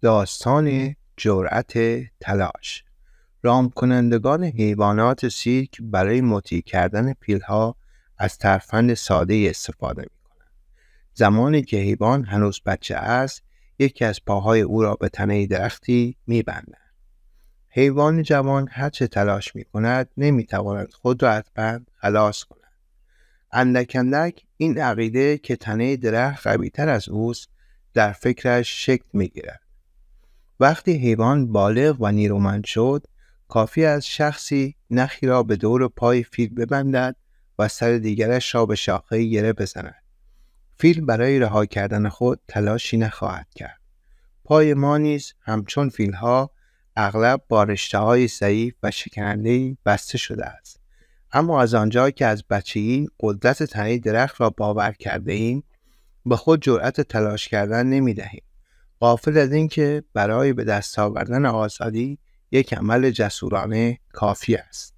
داستان جرأت تلاش رام کنندگان حیوانات سیرک برای مطیع کردن پیلها از ترفند ساده استفاده می کنند. زمانی که حیوان هنوز بچه است یکی از پاهای او را به تنه درختی می حیوان جوان هر چه تلاش می کند نمی تواند خود را از بند خلاص کند. اندک اندک این عقیده که تنه درخت قویتر از اوست در فکرش شکل می گیرد. وقتی حیوان بالغ و نیرومند شد کافی از شخصی نخی را به دور پای فیل ببندد و سر دیگرش را به شاخه گره بزند فیل برای رها کردن خود تلاشی نخواهد کرد پای ما نیز همچون فیلها اغلب با رشته ضعیف و شکننده بسته شده است اما از آنجا که از بچگی قدرت تنه درخت را باور کرده ایم به خود جرأت تلاش کردن نمی دهیم قافل از اینکه برای به دست آوردن آزادی یک عمل جسورانه کافی است